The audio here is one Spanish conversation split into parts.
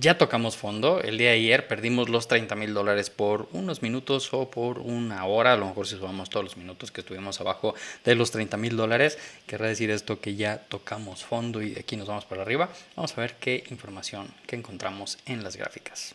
Ya tocamos fondo. El día de ayer perdimos los 30 mil dólares por unos minutos o por una hora. A lo mejor si sumamos todos los minutos que estuvimos abajo de los 30 mil dólares, querrá decir esto que ya tocamos fondo y aquí nos vamos para arriba. Vamos a ver qué información que encontramos en las gráficas.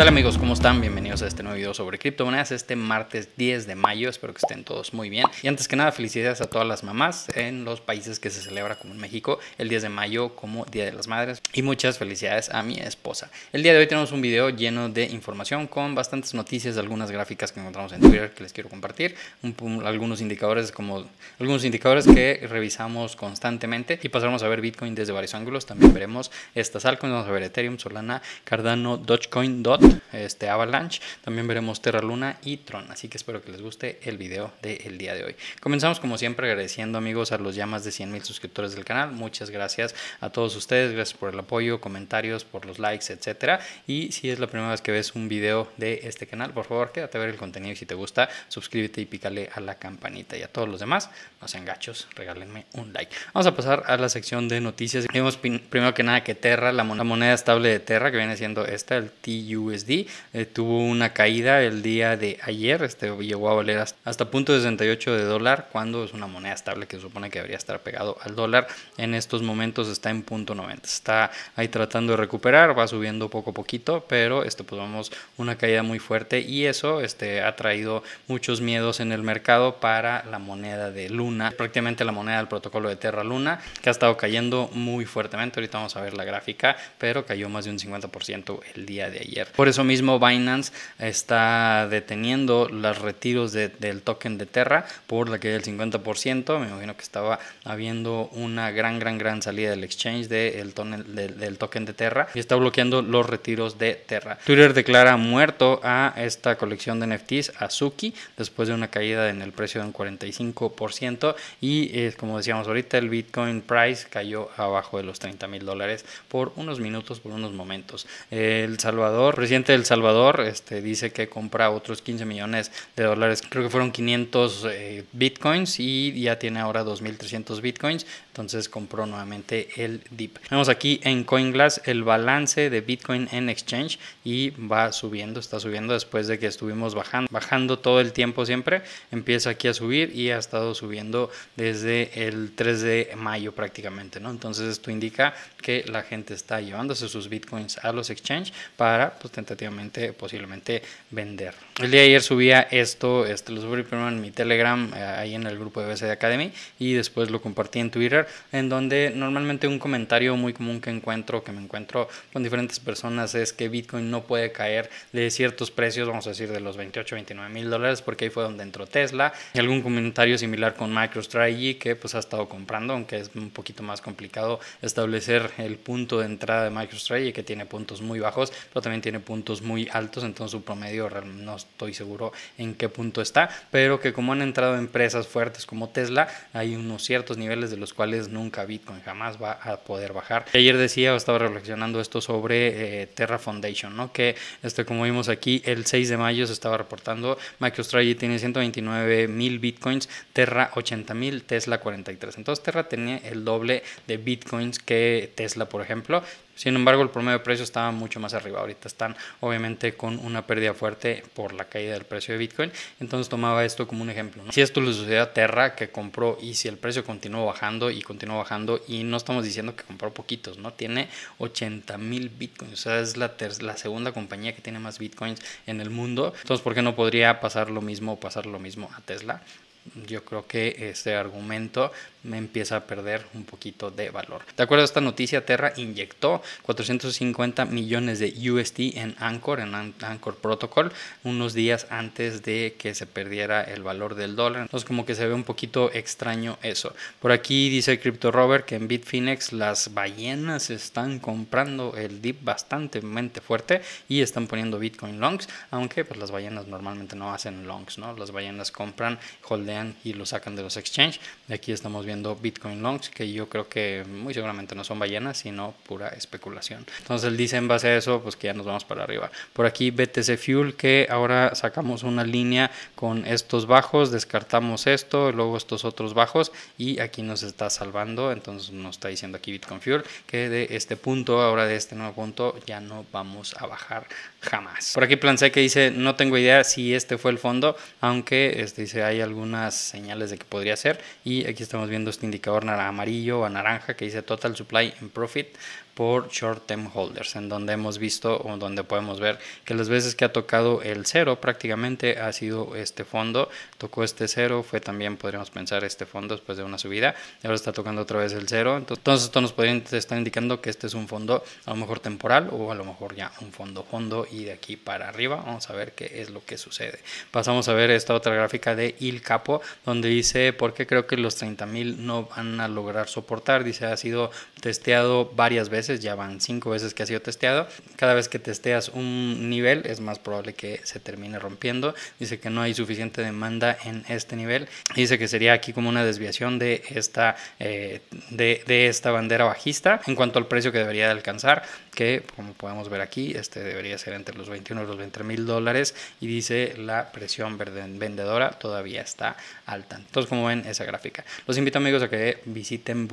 Hola amigos? ¿Cómo están? Bienvenidos a este nuevo video sobre criptomonedas este martes 10 de mayo. Espero que estén todos muy bien. Y antes que nada, felicidades a todas las mamás en los países que se celebra como en México el 10 de mayo como Día de las Madres. Y muchas felicidades a mi esposa. El día de hoy tenemos un video lleno de información con bastantes noticias, algunas gráficas que encontramos en Twitter que les quiero compartir, algunos indicadores como algunos indicadores que revisamos constantemente y pasaremos a ver Bitcoin desde varios ángulos. También veremos estas altcoins, vamos a ver Ethereum, Solana, Cardano, Dogecoin, DOT este, Avalanche. También veremos Terra Luna y Tron. Así que espero que les guste el video del día de hoy. Comenzamos como siempre agradeciendo amigos a los ya más de 100 mil suscriptores del canal. Muchas gracias a todos ustedes. Gracias por el apoyo, comentarios, por los likes, etcétera. Y si es la primera vez que ves un video de este canal, por favor quédate a ver el contenido. Y si te gusta, suscríbete y pícale a la campanita. Y a todos los demás, no sean gachos, regálenme un like. Vamos a pasar a la sección de noticias. Tenemos primero que nada que Terra, la moneda estable de Terra, que viene siendo esta, el TUS eh, tuvo una caída el día de ayer, este llegó a valer hasta, punto .68 de dólar, cuando es una moneda estable que se supone que debería estar pegado al dólar. En estos momentos está en .90, está ahí tratando de recuperar, va subiendo poco a poquito, pero este, pues vamos una caída muy fuerte y eso este, ha traído muchos miedos en el mercado para la moneda de Luna, prácticamente la moneda del protocolo de Terra Luna, que ha estado cayendo muy fuertemente. Ahorita vamos a ver la gráfica, pero cayó más de un 50% el día de ayer. Por eso mismo Binance está deteniendo los retiros del token de Terra por la caída del 50%. Me imagino que estaba habiendo una gran, gran, gran salida del exchange tonel, del token de Terra y está bloqueando los retiros de Terra. Twitter declara muerto a esta colección de NFTs, Azuki después de una caída en el precio de un 45% y eh, como decíamos ahorita, el Bitcoin Price cayó abajo de los 30 mil dólares por unos minutos, por unos momentos. El Salvador presidente de El Salvador este, dice que compra otros 15 millones de dólares. Creo que fueron 500 eh, bitcoins y ya tiene ahora 2.300 bitcoins. Entonces compró nuevamente el dip. Tenemos aquí en CoinGlass el balance de Bitcoin en exchange y va subiendo, está subiendo después de que estuvimos bajando, bajando todo el tiempo siempre. Empieza aquí a subir y ha estado subiendo desde el 3 de mayo prácticamente, ¿no? Entonces esto indica que la gente está llevándose sus Bitcoins a los exchange para pues tentativamente posiblemente vender. El día de ayer subía esto, este lo subí primero en mi Telegram, eh, ahí en el grupo de BCD Academy y después lo compartí en Twitter en donde normalmente un comentario muy común que encuentro, que me encuentro con diferentes personas, es que Bitcoin no puede caer de ciertos precios, vamos a decir de los 28, 29 mil dólares, porque ahí fue donde entró Tesla. Y algún comentario similar con MicroStrategy, que pues ha estado comprando, aunque es un poquito más complicado establecer el punto de entrada de MicroStrategy, que tiene puntos muy bajos, pero también tiene puntos muy altos, entonces su promedio no estoy seguro en qué punto está, pero que como han entrado empresas fuertes como Tesla, hay unos ciertos niveles de los cuales nunca Bitcoin jamás va a poder bajar. Ayer decía o estaba reflexionando esto sobre eh, Terra Foundation, ¿no? Que este, como vimos aquí, el 6 de mayo se estaba reportando, MicroStrategy tiene 129 mil Bitcoins, Terra 80 mil, Tesla 43. Entonces Terra tenía el doble de Bitcoins que Tesla, por ejemplo. Sin embargo, el promedio de precio estaba mucho más arriba. Ahorita están obviamente con una pérdida fuerte por la caída del precio de Bitcoin. Entonces tomaba esto como un ejemplo. Si esto le sucede a Terra que compró y si el precio continuó bajando y continuó bajando y no estamos diciendo que compró poquitos, ¿no? Tiene 80 mil Bitcoins. O sea, es la, la segunda compañía que tiene más Bitcoins en el mundo. Entonces, ¿por qué no podría pasar lo mismo pasar lo mismo a Tesla? Yo creo que este argumento me empieza a perder un poquito de valor. De acuerdo a esta noticia, Terra inyectó 450 millones de USD en Anchor, en Anchor Protocol, unos días antes de que se perdiera el valor del dólar. Entonces como que se ve un poquito extraño eso. Por aquí dice Crypto Robert que en Bitfinex las ballenas están comprando el dip bastante fuerte y están poniendo Bitcoin longs, aunque pues, las ballenas normalmente no hacen longs, ¿no? Las ballenas compran, holdean y lo sacan de los exchange. Aquí estamos viendo Bitcoin longs que yo creo que muy seguramente no son ballenas, sino pura especulación. Entonces él dice en base a eso, pues que ya nos vamos para arriba. Por aquí BTC Fuel, que ahora sacamos una línea con estos bajos, descartamos esto, luego estos otros bajos y aquí nos está salvando. Entonces nos está diciendo aquí Bitcoin Fuel que de este punto, ahora de este nuevo punto, ya no vamos a bajar jamás. Por aquí plan C que dice, no tengo idea si este fue el fondo, aunque este, dice, hay algunas señales de que podría ser. Y aquí estamos viendo este indicador amarillo o naranja que dice Total Supply and Profit por short term holders, en donde hemos visto o donde podemos ver que las veces que ha tocado el cero prácticamente ha sido este fondo, tocó este cero, fue también podríamos pensar este fondo después de una subida, y ahora está tocando otra vez el cero, entonces esto nos podría estar indicando que este es un fondo a lo mejor temporal o a lo mejor ya un fondo fondo y de aquí para arriba vamos a ver qué es lo que sucede. Pasamos a ver esta otra gráfica de Il Capo donde dice por qué creo que los 30 mil no van a lograr soportar, dice ha sido testeado varias veces ya van cinco veces que ha sido testeado. Cada vez que testeas un nivel es más probable que se termine rompiendo. Dice que no hay suficiente demanda en este nivel. Dice que sería aquí como una desviación de esta, eh, de, esta bandera bajista en cuanto al precio que debería de alcanzar, que como podemos ver aquí, este debería ser entre los 21 y los 20 mil dólares. Y dice la presión vendedora todavía está alta. Entonces, como ven, esa gráfica. Los invito amigos a que visiten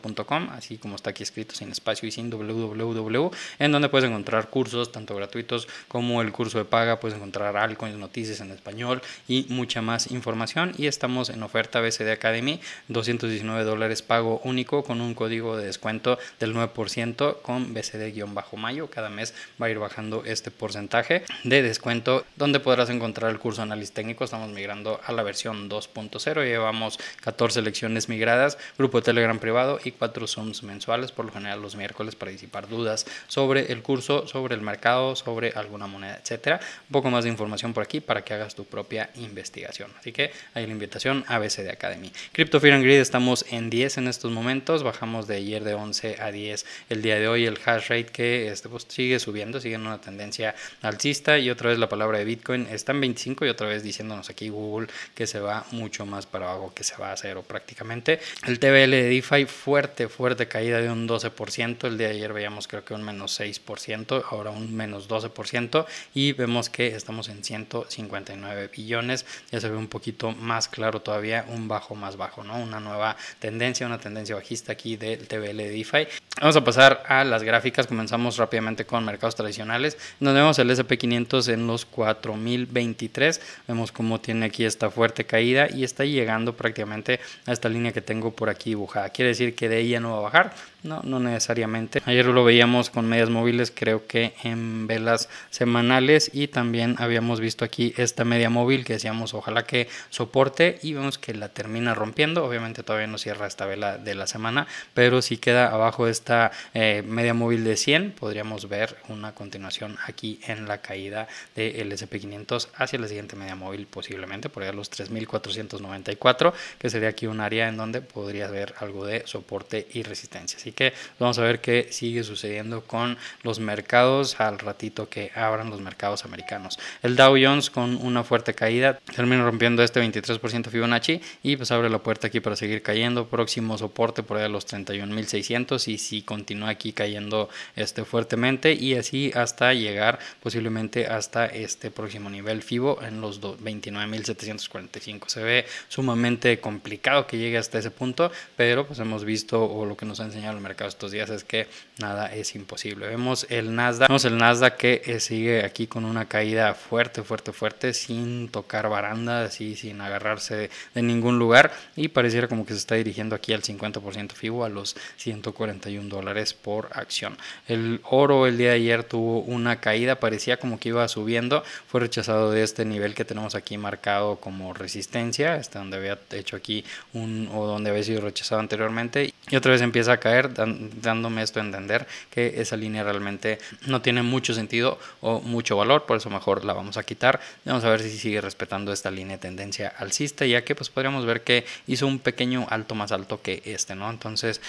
puntocom así como está aquí escrito sin espacio y sin www, en donde puedes encontrar cursos, tanto gratuitos como el curso de paga, puedes encontrar en noticias en español y mucha más información. Y estamos en oferta BCD Academy, 219 dólares pago único con un código de descuento del 9% con BCD-mayo. Cada mes va a ir bajando este porcentaje de descuento, donde podrás encontrar el curso análisis técnico. Estamos migrando a la versión 2.0, llevamos 14 lecciones migradas, grupo de Telegram privado y 4 Zooms mensuales. Por lo general, los miércoles para disipar dudas sobre el curso, sobre el mercado, sobre alguna moneda, etcétera. Un poco más de información por aquí para que hagas tu propia investigación. Así que ahí la invitación a BCD Academy. Crypto Fear and Greed estamos en 10 en estos momentos, bajamos de ayer de 11 a 10 el día de hoy, el hash rate que este, pues, sigue subiendo, sigue en una tendencia alcista y otra vez la palabra de Bitcoin está en 25 y otra vez diciéndonos aquí Google que se va mucho más para algo que se va a cero prácticamente. El TBL de DeFi fuerte, fuerte caída de un 12% el día de ayer veíamos creo que un menos 6%, ahora un menos 12% y vemos que estamos en 159 billones, ya se ve un poquito más claro todavía, un bajo más bajo, ¿no? Una nueva tendencia, una tendencia bajista aquí del TBL de DeFi. Vamos a pasar a las gráficas, comenzamos rápidamente con mercados tradicionales, nos vemos el SP500 en los 4023, vemos cómo tiene aquí esta fuerte caída y está llegando prácticamente a esta línea que tengo por aquí dibujada. Quiere decir que de ella no va a bajar, no, no necesariamente necesariamente. Ayer lo veíamos con medias móviles, creo que en velas semanales y también habíamos visto aquí esta media móvil que decíamos ojalá que soporte y vemos que la termina rompiendo. Obviamente todavía no cierra esta vela de la semana, pero si queda abajo esta eh, media móvil de 100, podríamos ver una continuación aquí en la caída del SP500 hacia la siguiente media móvil posiblemente, por allá los 3494, que sería aquí un área en donde podría haber algo de soporte y resistencia. Así que vamos a ver qué sigue sucediendo con los mercados al ratito que abran los mercados americanos. El Dow Jones con una fuerte caída termina rompiendo este 23% Fibonacci y pues abre la puerta aquí para seguir cayendo. Próximo soporte por ahí a los 31.600 y si continúa aquí cayendo este fuertemente y así hasta llegar posiblemente hasta este próximo nivel FIBO en los 29.745. Se ve sumamente complicado que llegue hasta ese punto, pero pues hemos visto o lo que nos ha enseñado el mercado estos días es que nada es imposible. Vemos el Nasdaq, vemos el Nasdaq que eh, sigue aquí con una caída fuerte, fuerte, fuerte, sin tocar barandas y sin agarrarse de, ningún lugar y pareciera como que se está dirigiendo aquí al 50% FIBO a los 141 dólares por acción. El oro el día de ayer tuvo una caída, parecía como que iba subiendo, fue rechazado de este nivel que tenemos aquí marcado como resistencia, Este donde había hecho aquí un o donde había sido rechazado anteriormente y otra vez empieza a caer, dándome esto a entender que esa línea realmente no tiene mucho sentido o mucho valor, por eso mejor la vamos a quitar. Vamos a ver si sigue respetando esta línea de tendencia alcista, ya que pues podríamos ver que hizo un pequeño alto más alto que este, ¿no? Entonces,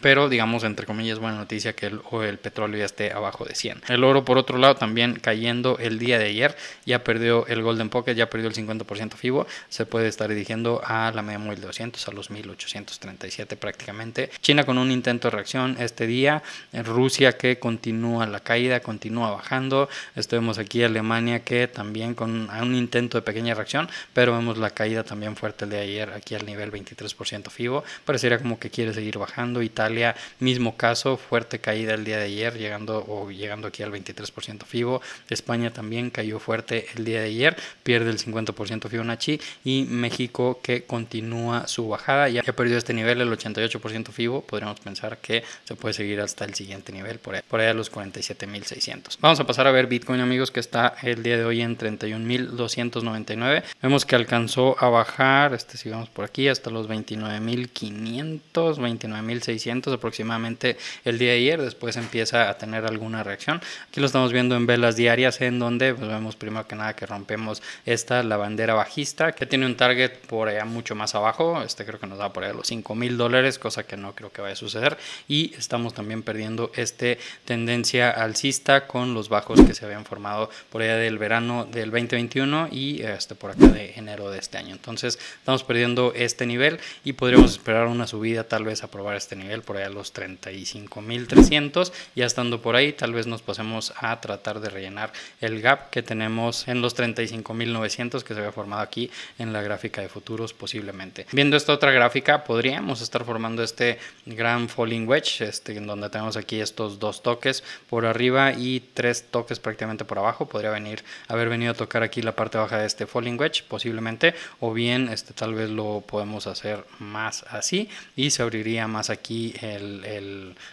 pero digamos, entre comillas, buena noticia que el, o el petróleo ya esté abajo de 100. El oro, por otro lado, también cayendo el día de ayer, ya perdió el Golden Pocket, ya perdió el 50% FIBO, se puede estar dirigiendo a la media móvil de 200, a los 1837 prácticamente China con un intento de reacción este día, Rusia que continúa la caída, continúa bajando, estuvimos aquí Alemania que también con un intento de pequeña reacción, pero vemos la caída también fuerte el de ayer aquí al nivel 23% FIBO, parecería como que quiere seguir bajando, Italia mismo caso, fuerte caída el día de ayer, llegando o llegando aquí al 23% FIBO, España también cayó fuerte el día de ayer, pierde el 50% Nachi y México que continúa su bajada, ya que perdió este nivel el 88% FIBO podríamos pensar que se puede seguir hasta el siguiente nivel, por ahí, a los 47.600. Vamos a pasar a ver Bitcoin, amigos, que está el día de hoy en 31.299. Vemos que alcanzó a bajar, este, si vamos por aquí, hasta los 29.500, 29.600 aproximadamente el día de ayer. Después empieza a tener alguna reacción. Aquí lo estamos viendo en velas diarias, en donde pues, vemos primero que nada que rompemos esta, la bandera bajista, que tiene un target por allá mucho más abajo. Este creo que nos da por allá los 5.000 dólares, cosa que no creo que vaya a suceder. Y estamos también perdiendo este tendencia alcista con los bajos que se habían formado por allá del verano del 2021 y este, por acá de enero de este año. Entonces estamos perdiendo este nivel y podríamos esperar una subida tal vez a probar este nivel por allá de los 35.300. Ya estando por ahí, tal vez nos pasemos a tratar de rellenar el gap que tenemos en los 35.900 que se había formado aquí en la gráfica de futuros posiblemente. Viendo esta otra gráfica, podríamos estar formando este este gran falling wedge, este, en donde tenemos aquí estos dos toques por arriba y tres toques prácticamente por abajo. Podría venir, haber venido a tocar aquí la parte baja de este falling wedge, posiblemente, o bien este, tal vez lo podemos hacer más así y se abriría más aquí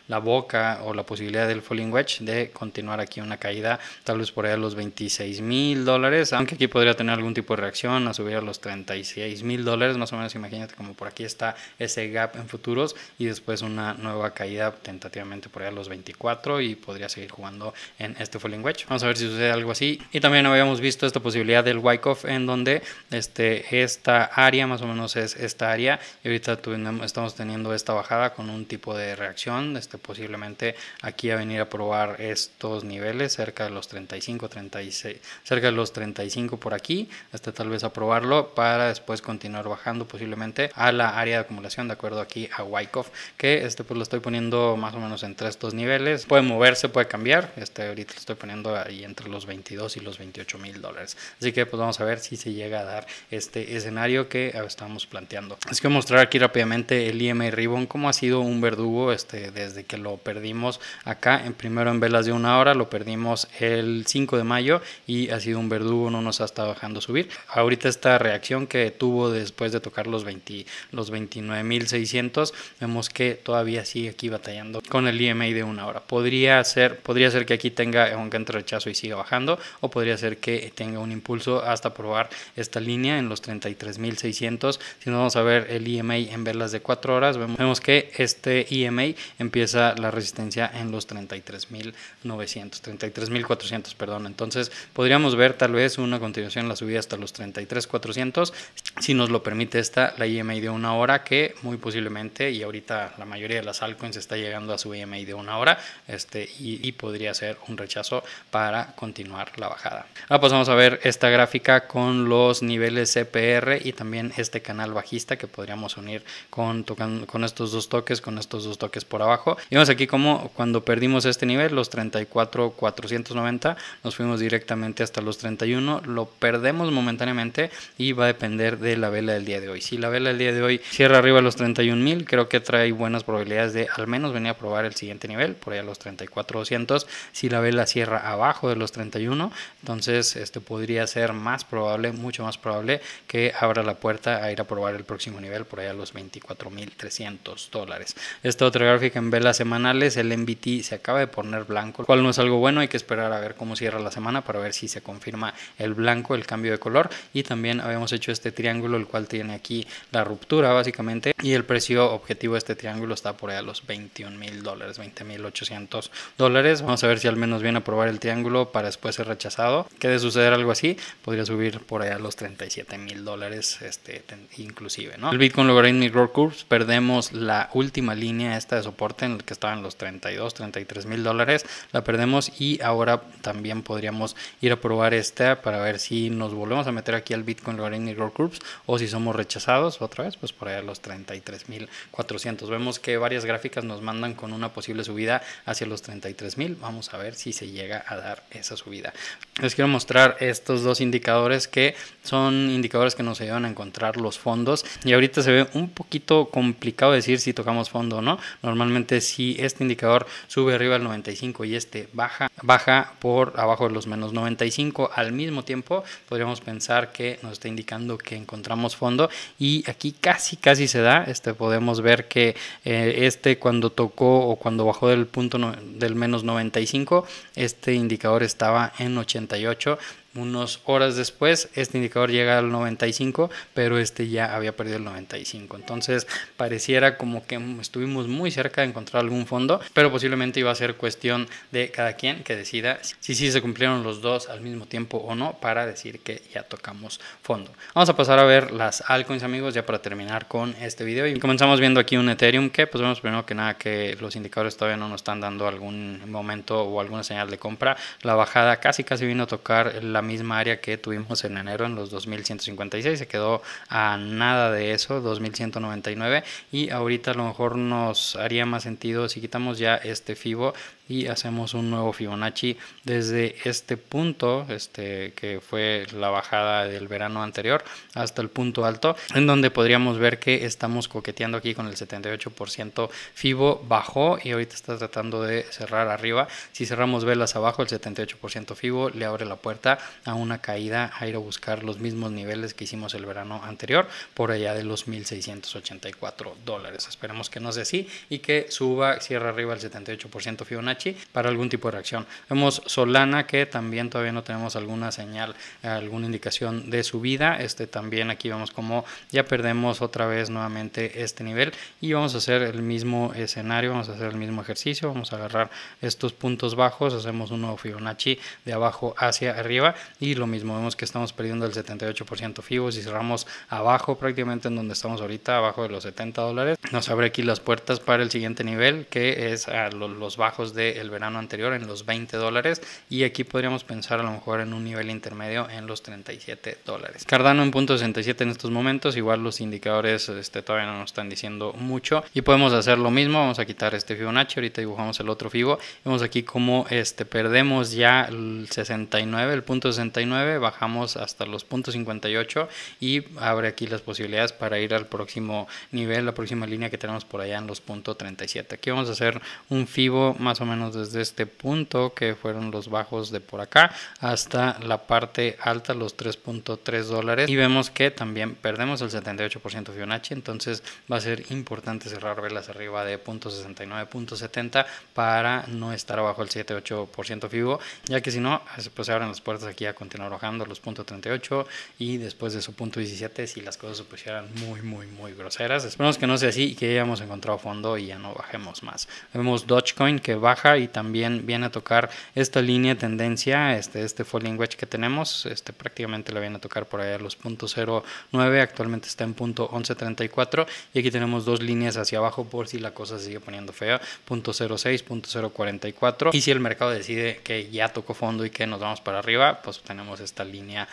la boca o la posibilidad del falling wedge de continuar aquí una caída, tal vez por allá los 26 mil dólares, aunque aquí podría tener algún tipo de reacción a subir a los 36 mil dólares, más o menos imagínate como por aquí está ese gap en futuros, y después una nueva caída tentativamente por allá a los 24 y podría seguir jugando en este Falling Wedge Vamos a ver si sucede algo así. Y también habíamos visto esta posibilidad del Wyckoff en donde este, esta área más o menos es esta área y ahorita estamos teniendo esta bajada con un tipo de reacción, este, posiblemente aquí a venir a probar estos niveles cerca de los 35, 36, cerca de los 35 por aquí, hasta este, tal vez a probarlo para después continuar bajando posiblemente a la área de acumulación de acuerdo aquí a Wyckoff que este, pues lo estoy poniendo más o menos entre estos niveles. Puede moverse, puede cambiar. Este, ahorita lo estoy poniendo ahí entre los 22 y los 28 mil dólares. Así que pues vamos a ver si se llega a dar este escenario que eh, estamos planteando. Es que mostrar aquí rápidamente el IM Ribbon, cómo ha sido un verdugo este, desde que lo perdimos acá. En primero en velas de una hora, lo perdimos el 5 de mayo y ha sido un verdugo, no nos ha estado dejando subir. Ahorita esta reacción que tuvo después de tocar los, 20, los 29.600 vemos que todavía sigue aquí batallando con el EMA de una hora. Podría ser, podría ser que aquí tenga un entre rechazo y siga bajando, o podría ser que tenga un impulso hasta probar esta línea en los 33.600. Si no vamos a ver el IMA en velas de cuatro horas, vemos, que este IMA empieza la resistencia en los 33.900, 33.400, perdón. Entonces podríamos ver tal vez una continuación la subida hasta los 33.400, si nos lo permite esta, la IMA de una hora, que muy posiblemente y ahorita la mayoría de las altcoins está llegando a su EMI de una hora este, y, podría ser un rechazo para continuar la bajada. Ahora pues vamos a ver esta gráfica con los niveles CPR y también este canal bajista que podríamos unir con, con estos dos toques, con estos dos toques por abajo. Y vemos aquí como cuando perdimos este nivel, los 34,490, nos fuimos directamente hasta los 31, lo perdemos momentáneamente y va a depender de la vela del día de hoy. Si la vela del día de hoy cierra arriba los 31.000, creo que trae buenas probabilidades de al menos venir a probar el siguiente nivel, por allá a los 34,200. Si la vela cierra abajo de los 31, entonces este podría ser más probable, mucho más probable que abra la puerta a ir a probar el próximo nivel, por allá a los 24,300 dólares. Esta otra gráfica en velas semanales, el MBT se acaba de poner blanco, cual no es algo bueno, hay que esperar a ver cómo cierra la semana para ver si se confirma el blanco, el cambio de color y también habíamos hecho este triángulo el cual tiene aquí la ruptura básicamente y el precio objetivo este triángulo está por allá a los 21 mil dólares, 20 mil 800 dólares. Vamos a ver si al menos viene a probar el triángulo para después ser rechazado. Que de suceder algo así, podría subir por allá a los 37 mil dólares, este, inclusive, ¿no? El Bitcoin Logarithmic Growth Curves, perdemos la última línea esta de soporte en la que estaban los 32, 33 mil dólares, la perdemos y ahora también podríamos ir a probar esta para ver si nos volvemos a meter aquí al Bitcoin Logarithmic Growth o si somos rechazados otra vez, pues por allá los 33 mil 400 Vemos que varias gráficas nos mandan con una posible subida hacia los 33 mil. Vamos a ver si se llega a dar esa subida. Les quiero mostrar estos dos indicadores que son indicadores que nos ayudan a encontrar los fondos. Y ahorita se ve un poquito complicado decir si tocamos fondo o no. Normalmente si este indicador sube arriba del 95 y este baja, baja por abajo de los menos 95 al mismo tiempo, podríamos pensar que nos está indicando que encontramos fondo. Y aquí casi, casi se da. Este podemos ver que eh, este cuando tocó o cuando bajó del punto del menos 95, este indicador estaba en 88 unos horas después, este indicador llega al 95, pero este ya había perdido el 95. Entonces, pareciera como que estuvimos muy cerca de encontrar algún fondo, pero posiblemente iba a ser cuestión de cada quien que decida si sí se cumplieron los dos al mismo tiempo o no para decir que ya tocamos fondo. Vamos a pasar a ver las altcoins, amigos, ya para terminar con este video. Y comenzamos viendo aquí un Ethereum que, pues, vemos primero que nada que los indicadores todavía no nos están dando algún momento o alguna señal de compra. La bajada casi, casi vino a tocar la misma área que tuvimos en enero en los 2156, se quedó a nada de eso, 2199 y ahorita a lo mejor nos haría más sentido si quitamos ya este FIBO y hacemos un nuevo Fibonacci desde este punto, este que fue la bajada del verano anterior, hasta el punto alto, en donde podríamos ver que estamos coqueteando aquí con el 78% Fibo bajó y ahorita está tratando de cerrar arriba. Si cerramos velas abajo, el 78% Fibo le abre la puerta a una caída a ir a buscar los mismos niveles que hicimos el verano anterior, por allá de los 1684 dólares. Esperemos que no sea así y que suba, cierre arriba el 78% Fibonacci para algún tipo de reacción. Vemos Solana que también todavía no tenemos alguna señal, alguna indicación de subida. Este también aquí vemos como ya perdemos otra vez nuevamente este nivel y vamos a hacer el mismo escenario, vamos a hacer el mismo ejercicio, vamos a agarrar estos puntos bajos, hacemos un nuevo Fibonacci de abajo hacia arriba y lo mismo vemos que estamos perdiendo el 78% Fibos y cerramos abajo prácticamente en donde estamos ahorita, abajo de los 70 dólares. Nos abre aquí las puertas para el siguiente nivel que es a los bajos de el verano anterior en los 20 dólares y aquí podríamos pensar a lo mejor en un nivel intermedio en los 37 dólares. Cardano en punto 67 en estos momentos, igual los indicadores este, todavía no nos están diciendo mucho y podemos hacer lo mismo, vamos a quitar este Fibonacci, ahorita dibujamos el otro Fibo, vemos aquí como este, perdemos ya el 69, el punto 69, bajamos hasta los puntos 58 y abre aquí las posibilidades para ir al próximo nivel, la próxima línea que tenemos por allá en los puntos 37. Aquí vamos a hacer un Fibo más o menos desde este punto, que fueron los bajos de por acá, hasta la parte alta, los 3.3 dólares. Y vemos que también perdemos el 78% Fibonacci, entonces va a ser importante cerrar velas arriba de 0.69.70 para no estar abajo del 7.8% Fibo, ya que si no, pues se abren las puertas aquí a continuar bajando los .38 y después de su .17 si las cosas se pusieran muy, muy, muy groseras. Esperemos que no sea así y que hayamos encontrado fondo y ya no bajemos más. Vemos Dogecoin que baja y también viene a tocar esta línea de tendencia, este, este Wedge que tenemos, este, prácticamente la viene a tocar por allá los 09, actualmente está en 1134 y aquí tenemos dos líneas hacia abajo por si la cosa se sigue poniendo fea, 06, 044 y si el mercado decide que ya tocó fondo y que nos vamos para arriba, pues tenemos esta línea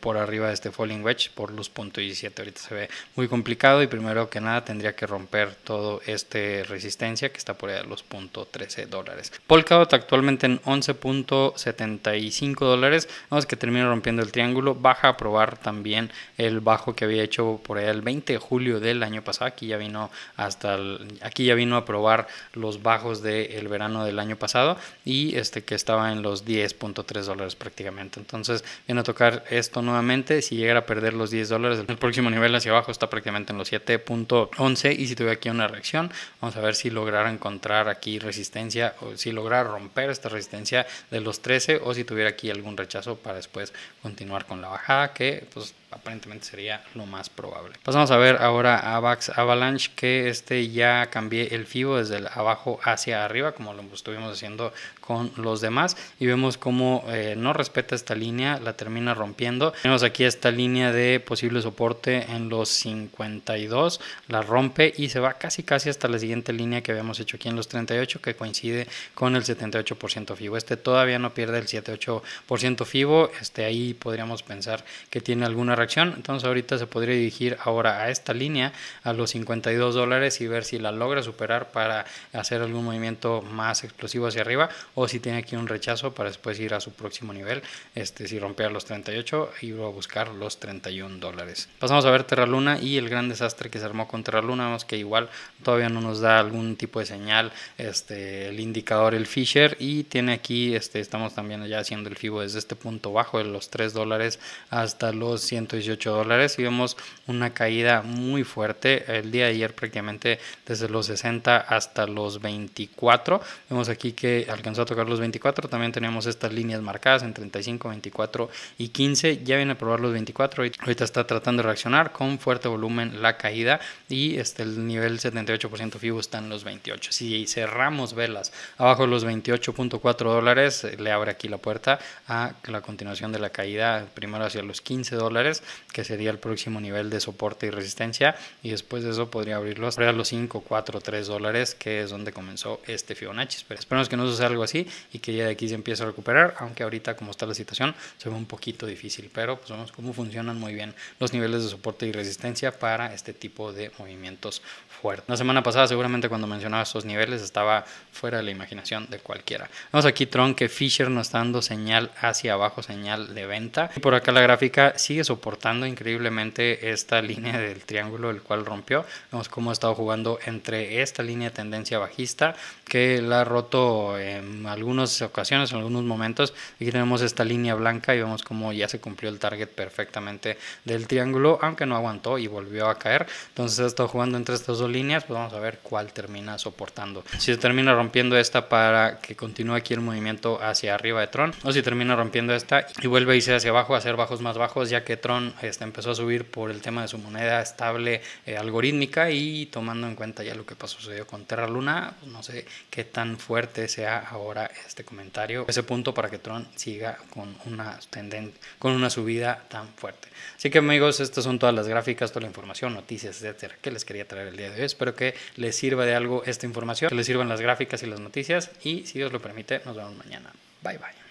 por arriba de este falling wedge por los 17, ahorita se ve muy complicado y primero que nada tendría que romper todo este resistencia que está por allá los 13 dólares. Polkadot actualmente en 11.75 dólares. Vamos que termina rompiendo el triángulo. Baja a probar también el bajo que había hecho por el 20 de julio del año pasado. Aquí ya vino hasta aquí ya vino a probar los bajos del verano del año pasado y este que estaba en los 10.3 dólares prácticamente. Entonces viene a tocar esto nuevamente. Si llegara a perder los 10 dólares, el próximo nivel hacia abajo está prácticamente en los 7.11 y si tuve aquí una reacción, vamos a ver si lograra encontrar aquí resistencia si lograra romper esta resistencia de los 13 o si tuviera aquí algún rechazo para después continuar con la bajada, que pues aparentemente sería lo más probable. Pasamos a ver ahora a Vax Avalanche, que este ya cambié el FIBO desde abajo hacia arriba, como lo estuvimos haciendo con los demás, y vemos cómo eh, no respeta esta línea, la termina rompiendo. Tenemos aquí esta línea de posible soporte en los 52, la rompe y se va casi casi hasta la siguiente línea que habíamos hecho aquí en los 38, que coincide con el 78% FIBO. Este todavía no pierde el 78% FIBO, este ahí podríamos pensar que tiene alguna entonces ahorita se podría dirigir ahora a esta línea, a los 52 dólares y ver si la logra superar para hacer algún movimiento más explosivo hacia arriba o si tiene aquí un rechazo para después ir a su próximo nivel, este, si a los 38 y a buscar los 31 dólares. Pasamos a ver Terra Luna y el gran desastre que se armó con Terra Luna, vemos que igual todavía no nos da algún tipo de señal este, el indicador, el Fisher y tiene aquí, este, estamos también ya haciendo el FIBO desde este punto bajo de los 3 dólares hasta los 100 18 dólares y vemos una caída muy fuerte. El día de ayer prácticamente desde los 60 hasta los 24. Vemos aquí que alcanzó a tocar los 24. También tenemos estas líneas marcadas en 35, 24 y 15. Ya viene a probar los 24. Ahorita está tratando de reaccionar con fuerte volumen la caída y este, el nivel 78% FIBO está en los 28. Si cerramos velas abajo de los 28.4 dólares, eh, le abre aquí la puerta a la continuación de la caída primero hacia los 15 dólares que sería el próximo nivel de soporte y resistencia. Y después de eso podría abrirlo a los 5, 4, 3 dólares, que es donde comenzó este Fibonacci. Pero esperemos que no suceda algo así y que ya de aquí se empiece a recuperar, aunque ahorita como está la situación se ve un poquito difícil, pero pues vemos cómo funcionan muy bien los niveles de soporte y resistencia para este tipo de movimientos fuertes. La semana pasada seguramente cuando mencionaba estos niveles estaba fuera de la imaginación de cualquiera. vamos aquí Tron que Fisher nos está dando señal hacia abajo, señal de venta. Y por acá la gráfica sigue soportando soportando increíblemente esta línea del triángulo, el cual rompió. Vemos cómo ha estado jugando entre esta línea de tendencia bajista, que la ha roto en algunas ocasiones, en algunos momentos. Aquí tenemos esta línea blanca y vemos cómo ya se cumplió el target perfectamente del triángulo, aunque no aguantó y volvió a caer. Entonces ha estado jugando entre estas dos líneas, pues vamos a ver cuál termina soportando. Si se termina rompiendo esta para que continúe aquí el movimiento hacia arriba de Tron, o si termina rompiendo esta y vuelve a irse hacia abajo, a hacer bajos más bajos, ya que Tron este, empezó a subir por el tema de su moneda estable eh, algorítmica y tomando en cuenta ya lo que pasó, sucedió con Terra Luna, pues, no sé qué tan fuerte sea ahora este comentario, ese punto para que Tron siga con una, tenden con una subida tan fuerte. Así que amigos, estas son todas las gráficas, toda la información, noticias, etcétera, que les quería traer el día de hoy. Espero que les sirva de algo esta información, que les sirvan las gráficas y las noticias y si Dios lo permite, nos vemos mañana. Bye bye.